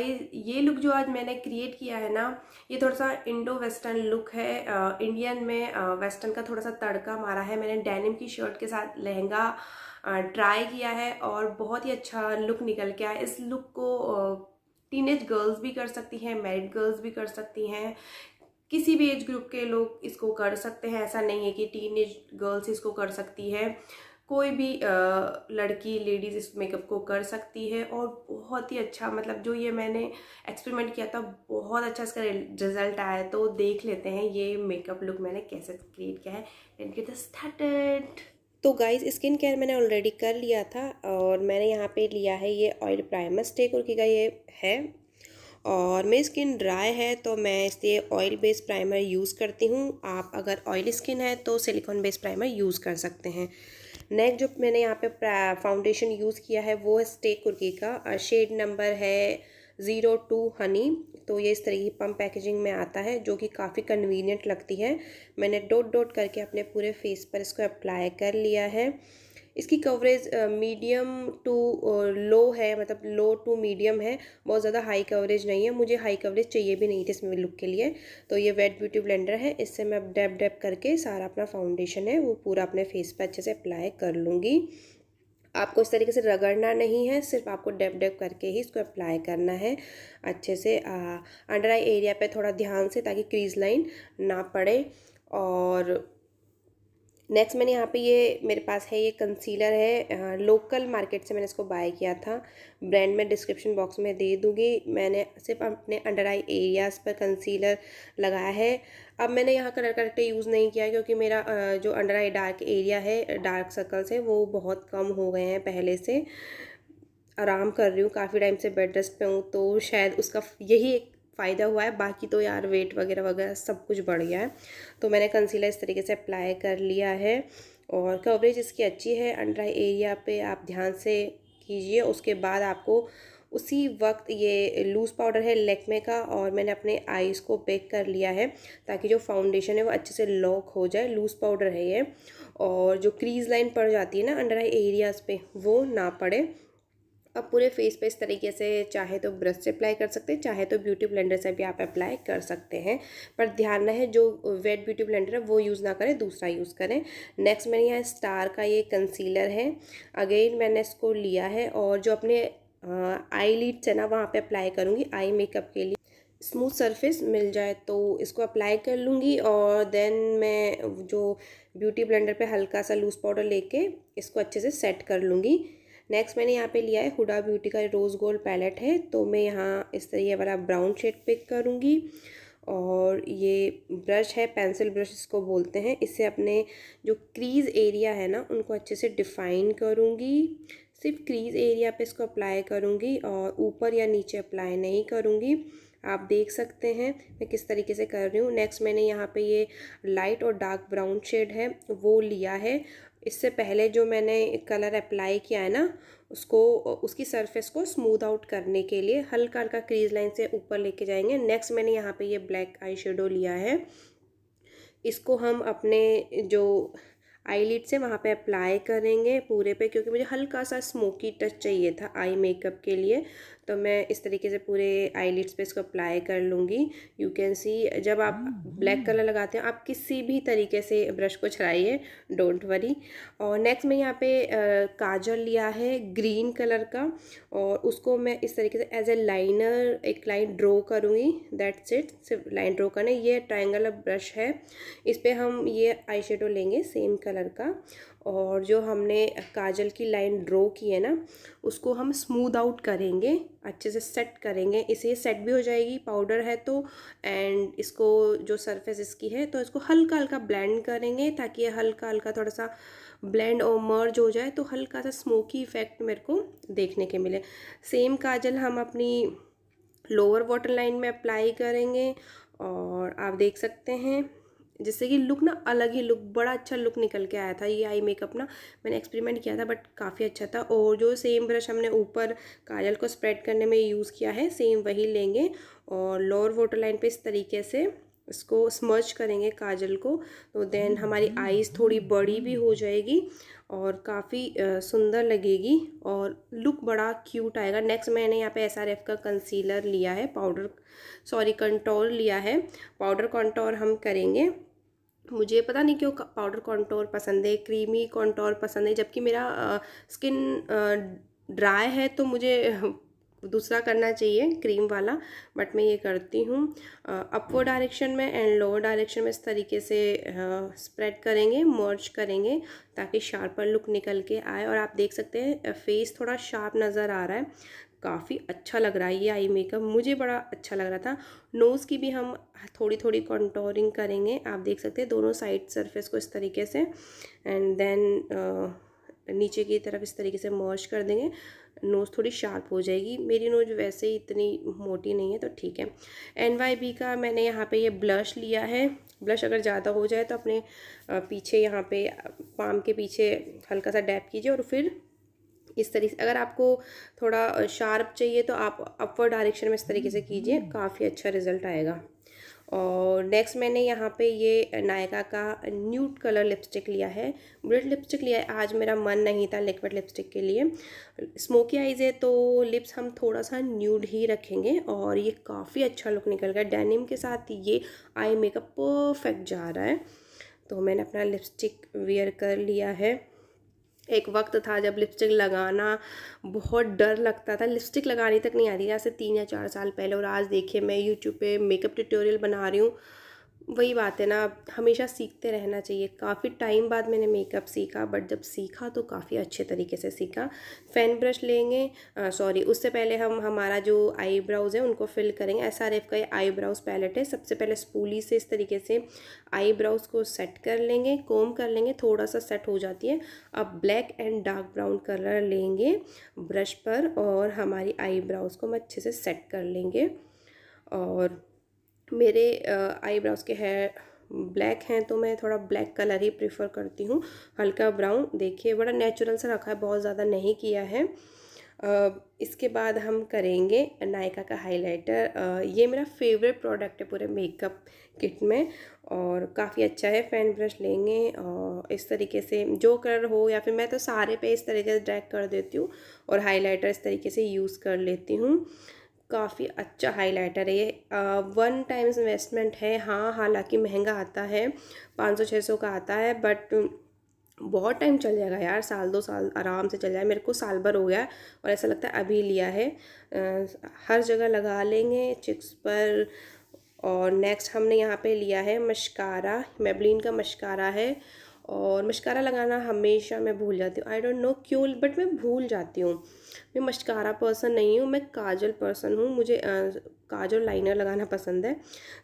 ये लुक जो आज मैंने क्रिएट किया है ना ये थोड़ा सा इंडो वेस्टर्न लुक है इंडियन में वेस्टर्न का थोड़ा सा तड़का मारा है मैंने डेनिम की शर्ट के साथ लहंगा ट्राई किया है और बहुत ही अच्छा लुक निकल के आया इस लुक को टीन गर्ल्स भी कर सकती हैं मैरिड गर्ल्स भी कर सकती हैं किसी भी एज ग्रुप के लोग इसको कर सकते हैं ऐसा नहीं है कि टीन एज गर्ल्स इसको कर सकती है कोई भी लड़की लेडीज़ इस मेकअप को कर सकती है और बहुत ही अच्छा मतलब जो ये मैंने एक्सपेरिमेंट किया था बहुत अच्छा इसका रिजल्ट आया तो देख लेते हैं ये मेकअप लुक मैंने कैसे क्रिएट किया है एंड गेट स्टार्टेड तो गाइज स्किन केयर मैंने ऑलरेडी कर लिया था और मैंने यहाँ पे लिया है ये ऑयल प्राइमर स्टेक और का ये है और मेरी स्किन ड्राई है तो मैं इसलिए ऑयल बेस्ड प्राइमर यूज़ करती हूँ आप अगर ऑयली स्किन है तो सिलिकॉन बेस्ड प्राइमर यूज़ कर सकते हैं नेक्स्ट जो मैंने यहाँ पे फाउंडेशन यूज़ किया है वो है स्टे कुर्की का शेड नंबर है ज़ीरो टू हनी तो ये इस तरह की पम्प पैकेजिंग में आता है जो कि काफ़ी कन्वीनियंट लगती है मैंने डोट डोट करके अपने पूरे फेस पर इसको अप्लाई कर लिया है इसकी कवरेज मीडियम टू लो है मतलब लो टू मीडियम है बहुत ज़्यादा हाई कवरेज नहीं है मुझे हाई कवरेज चाहिए भी नहीं थी इसमें लुक के लिए तो ये वेट ब्यूटी ब्लेंडर है इससे मैं अब डैप डैप करके सारा अपना फाउंडेशन है वो पूरा अपने फेस पर अच्छे से अप्लाई कर लूँगी आपको इस तरीके से रगड़ना नहीं है सिर्फ आपको डेप डेप करके ही इसको अप्लाई करना है अच्छे से अंडर आई एरिया पे थोड़ा ध्यान से ताकि क्रीज लाइन ना पड़े और नेक्स्ट मैंने यहाँ पे ये मेरे पास है ये कंसीलर है लोकल मार्केट से मैंने इसको बाय किया था ब्रांड में डिस्क्रिप्शन बॉक्स में दे दूँगी मैंने सिर्फ अपने अंडर आई एरियाज़ पर कंसीलर लगाया है अब मैंने यहाँ कलर करेक्टर यूज़ नहीं किया क्योंकि मेरा जो अंडर आई डार्क एरिया है डार्क सर्कल्स है वो बहुत कम हो गए हैं पहले से आराम कर रही हूँ काफ़ी टाइम से बेड रेस्ट पे हूँ तो शायद उसका यही एक फ़ायदा हुआ है बाकी तो यार वेट वगैरह वगैरह सब कुछ बढ़ गया है तो मैंने कंसीलर इस तरीके से अप्लाई कर लिया है और कवरेज इसकी अच्छी है अंडर आई एरिया पे आप ध्यान से कीजिए उसके बाद आपको उसी वक्त ये लूज़ पाउडर है लेकमे का और मैंने अपने आईज़ को पैक कर लिया है ताकि जो फाउंडेशन है वो अच्छे से लॉक हो जाए लूज़ पाउडर है ये और जो क्रीज लाइन पड़ जाती है ना अंडर आई एरियाज़ पे वो ना पड़े आप पूरे फेस पे इस तरीके से चाहे तो ब्रश से अप्लाई कर सकते हैं चाहे तो ब्यूटी ब्लेंडर से भी आप अप्लाई कर सकते हैं पर ध्यान रहे जो वेट ब्यूटी ब्लेंडर है वो यूज़ ना करें दूसरा यूज़ करें नेक्स्ट मैंने यहाँ स्टार का ये कंसीलर है अगेन मैंने इसको लिया है और जो अपने आई लीड्स है ना वहाँ पर अप्लाई करूँगी आई मेकअप के लिए स्मूथ सरफेस मिल जाए तो इसको अप्लाई कर लूँगी और देन मैं जो ब्यूटी ब्लेंडर पे हल्का सा लूज़ पाउडर लेके इसको अच्छे से सेट कर लूँगी नेक्स्ट मैंने यहाँ पे लिया है हुडा ब्यूटी का रोज़ गोल्ड पैलेट है तो मैं यहाँ इस तरह वाला ब्राउन शेड पिक करूँगी और ये ब्रश है पेंसिल ब्रश इसको बोलते हैं इससे अपने जो क्रीज़ एरिया है ना उनको अच्छे से डिफ़ाइन करूँगी सिर्फ क्रीज़ एरिया पे इसको अप्लाई करूँगी और ऊपर या नीचे अप्लाई नहीं करूँगी आप देख सकते हैं मैं किस तरीके से कर रही हूँ नेक्स्ट मैंने यहाँ पे ये लाइट और डार्क ब्राउन शेड है वो लिया है इससे पहले जो मैंने कलर अप्लाई किया है ना उसको उसकी सरफेस को स्मूथ आउट करने के लिए हल्का हल्का क्रीज लाइन से ऊपर लेके जाएंगे नेक्स्ट मैंने यहाँ पे ये ब्लैक आई शेडो लिया है इसको हम अपने जो आई लिड से वहाँ पे अप्लाई करेंगे पूरे पे क्योंकि मुझे हल्का सा स्मोकी टच चाहिए था आई मेकअप के लिए तो मैं इस तरीके से पूरे आईलिट्स पे इसको अप्लाई कर लूँगी यू कैन सी जब आप ब्लैक कलर लगाते हैं आप किसी भी तरीके से ब्रश को छाइए डोंट वरी और नेक्स्ट मैं यहाँ पे काजल लिया है ग्रीन कलर का और उसको मैं इस तरीके से एज ए लाइनर एक लाइन ड्रॉ करूँगी दैट्स इट सिर्फ लाइन ड्रॉ करना ये ट्राइंगल ब्रश है इस पर हम ये आई लेंगे सेम कलर का और जो हमने काजल की लाइन ड्रॉ की है ना उसको हम स्मूद आउट करेंगे अच्छे से सेट करेंगे इसे सेट भी हो जाएगी पाउडर है तो एंड इसको जो सरफेस इसकी है तो इसको हल्का हल्का ब्लेंड करेंगे ताकि ये हल्का हल्का थोड़ा सा ब्लेंड और मर्ज हो जाए तो हल्का सा स्मोकी इफ़ेक्ट मेरे को देखने के मिले सेम काजल हम अपनी लोअर वाटर लाइन में अप्लाई करेंगे और आप देख सकते हैं जिससे कि लुक ना अलग ही लुक बड़ा अच्छा लुक निकल के आया था ये आई मेकअप ना मैंने एक्सपेरिमेंट किया था बट काफ़ी अच्छा था और जो सेम ब्रश हमने ऊपर काजल को स्प्रेड करने में यूज़ किया है सेम वही लेंगे और लोअर वाटर लाइन पर इस तरीके से इसको स्मर्च करेंगे काजल को तो देन हमारी आईज़ थोड़ी बड़ी भी हो जाएगी और काफ़ी सुंदर लगेगी और लुक बड़ा क्यूट आएगा नेक्स्ट मैंने यहाँ पे एस आर एफ़ का कंसीलर लिया है पाउडर सॉरी कंटोर लिया है पाउडर कंटोर हम करेंगे मुझे पता नहीं क्यों पाउडर कॉन्टोर पसंद है क्रीमी कॉन्टोर पसंद है जबकि मेरा स्किन ड्राई है तो मुझे दूसरा करना चाहिए क्रीम वाला बट मैं ये करती हूँ अपवर डायरेक्शन में एंड लोअर डायरेक्शन में इस तरीके से स्प्रेड करेंगे मर्ज करेंगे ताकि शार्पर लुक निकल के आए और आप देख सकते हैं फेस थोड़ा शार्प नज़र आ रहा है काफ़ी अच्छा लग रहा है ये आई मेकअप मुझे बड़ा अच्छा लग रहा था नोज़ की भी हम थोड़ी थोड़ी कॉन्टोरिंग करेंगे आप देख सकते हैं दोनों साइड सरफेस को इस तरीके से एंड देन नीचे की तरफ इस तरीके से मॉश कर देंगे नोज़ थोड़ी शार्प हो जाएगी मेरी नोज वैसे ही इतनी मोटी नहीं है तो ठीक है एन वाई बी का मैंने यहाँ पे ये ब्लश लिया है ब्लश अगर ज़्यादा हो जाए तो अपने पीछे यहाँ पे पाम के पीछे हल्का सा डैप कीजिए और फिर इस तरीके से अगर आपको थोड़ा शार्प चाहिए तो आप अपवर्ड डायरेक्शन में इस तरीके से कीजिए काफ़ी अच्छा रिजल्ट आएगा और नेक्स्ट मैंने यहाँ पे ये नायका का न्यूट कलर लिपस्टिक लिया है ब्रिड लिपस्टिक लिया है आज मेरा मन नहीं था लिक्विड लिपस्टिक के लिए स्मोकी आइज़ है तो लिप्स हम थोड़ा सा न्यूड ही रखेंगे और ये काफ़ी अच्छा लुक निकल गया डेनिम के साथ ये आई मेकअप परफेक्ट जा रहा है तो मैंने अपना लिपस्टिक वेयर कर लिया है एक वक्त था जब लिपस्टिक लगाना बहुत डर लगता था लिपस्टिक लगाने तक नहीं आती आज से तीन या चार साल पहले और आज देखिए मैं यूट्यूब पे मेकअप ट्यूटोरियल बना रही हूँ वही बात है ना हमेशा सीखते रहना चाहिए काफ़ी टाइम बाद मैंने मेकअप सीखा बट जब सीखा तो काफ़ी अच्छे तरीके से सीखा फ़ैन ब्रश लेंगे सॉरी उससे पहले हम हमारा जो आईब्राउज़ है उनको फिल करेंगे एस आर एफ़ का ये आईब्राउज़ पैलेट है सबसे पहले स्पूली से इस तरीके से आईब्राउज़ को सेट कर लेंगे कोम कर लेंगे थोड़ा सा सेट हो जाती है अब black and dark brown colour लेंगे ब्रश पर और हमारी आईब्राउज़ को हम अच्छे से सेट कर लेंगे और मेरे आईब्राउज़ के हेयर ब्लैक हैं तो मैं थोड़ा ब्लैक कलर ही प्रेफर करती हूँ हल्का ब्राउन देखिए बड़ा नेचुरल सा रखा है बहुत ज़्यादा नहीं किया है इसके बाद हम करेंगे नायका का हाइलाइटर ये मेरा फेवरेट प्रोडक्ट है पूरे मेकअप किट में और काफ़ी अच्छा है फैन ब्रश लेंगे और इस तरीके से जो कलर हो या फिर मैं तो सारे पे इस तरीके से ड्रैग कर देती हूँ और हाइलाइटर इस तरीके से यूज़ कर लेती हूँ काफ़ी अच्छा हाइलाइटर है ये वन टाइम्स इन्वेस्टमेंट है हाँ हालांकि महंगा आता है पाँच सौ छः सौ का आता है बट बहुत टाइम चल जाएगा यार साल दो साल आराम से चल जाए मेरे को साल भर हो गया है और ऐसा लगता है अभी लिया है आ, हर जगह लगा लेंगे चिक्स पर और नेक्स्ट हमने यहाँ पे लिया है मशकारा मेबलिन का मशकारा है और मशकारा लगाना हमेशा मैं भूल जाती हूँ आई डोंट नो क्यों बट मैं भूल जाती हूँ मैं मशकारा पर्सन नहीं हूँ मैं काजल पर्सन हूँ मुझे आ, काजल लाइनर लगाना पसंद है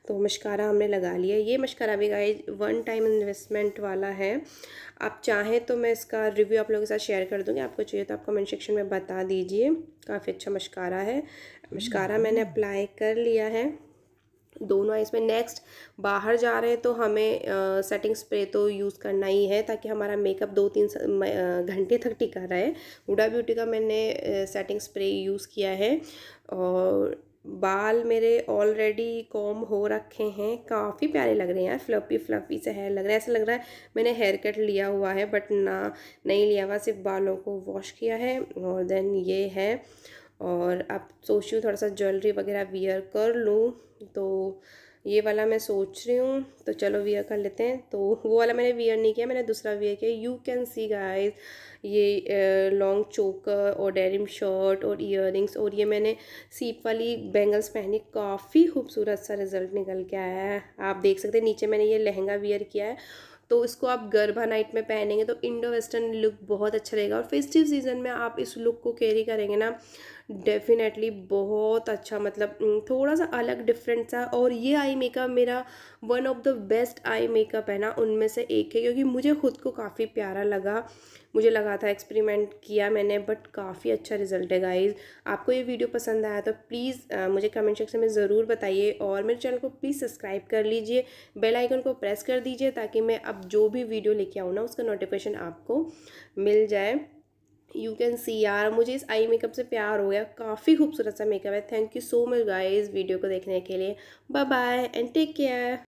तो मशकारा हमने लगा लिया ये मशकारा भी गाइज वन टाइम इन्वेस्टमेंट वाला है आप चाहें तो मैं इसका रिव्यू आप लोगों के साथ शेयर कर दूँगी आपको चाहिए तो आप कमेंट सेक्शन में बता दीजिए काफ़ी अच्छा मशकारा है मशकारा मैंने अप्लाई कर लिया है दोनों है इसमें नेक्स्ट बाहर जा रहे हैं तो हमें आ, सेटिंग स्प्रे तो यूज़ करना ही है ताकि हमारा मेकअप दो तीन घंटे तक टिका रहे हुडा ब्यूटी का मैंने सेटिंग स्प्रे यूज़ किया है और बाल मेरे ऑलरेडी कॉम हो रखे हैं काफ़ी प्यारे लग रहे हैं यार फ्लफी फ्लफी से हेयर लग रहा है ऐसा लग रहा है मैंने हेयर कट लिया हुआ है बट ना नहीं लिया हुआ सिर्फ बालों को वॉश किया है और देन ये है और आप सोच रही थोड़ा सा ज्वेलरी वगैरह वियर कर लूँ तो ये वाला मैं सोच रही हूँ तो चलो वियर कर लेते हैं तो वो वाला मैंने वियर नहीं किया मैंने दूसरा वियर किया यू कैन सी गाइस ये लॉन्ग चोकर और डेरिम शर्ट और इयर और ये मैंने सीप वाली बैंगल्स पहनी काफ़ी खूबसूरत सा रिज़ल्ट निकल के आया है आप देख सकते हैं नीचे मैंने ये लहंगा वियर किया है तो इसको आप गरबा नाइट में पहनेंगे तो इंडो वेस्टर्न लुक बहुत अच्छा रहेगा और फेस्टिव सीजन में आप इस लुक को कैरी करेंगे ना डेफिनेटली बहुत अच्छा मतलब थोड़ा सा अलग डिफरेंट सा और ये आई मेकअप मेरा one of the best eye makeup है ना उनमें से एक है क्योंकि मुझे खुद को काफ़ी प्यारा लगा मुझे लगा था एक्सपेरिमेंट किया मैंने बट काफ़ी अच्छा रिजल्ट है गाइज़ आपको ये वीडियो पसंद आया तो प्लीज़ मुझे कमेंट सेक्शन में ज़रूर बताइए और मेरे चैनल को प्लीज़ सब्सक्राइब कर लीजिए बेल आइकन को प्रेस कर दीजिए ताकि मैं अब जो भी वीडियो लेके आऊँ ना उसका नोटिफिकेशन आपको मिल जाए यू कैन सी यार मुझे इस आई मेकअप से प्यार हो गया काफ़ी खूबसूरत सा मेकअप है thank you so much guys video को देखने के लिए bye bye and take care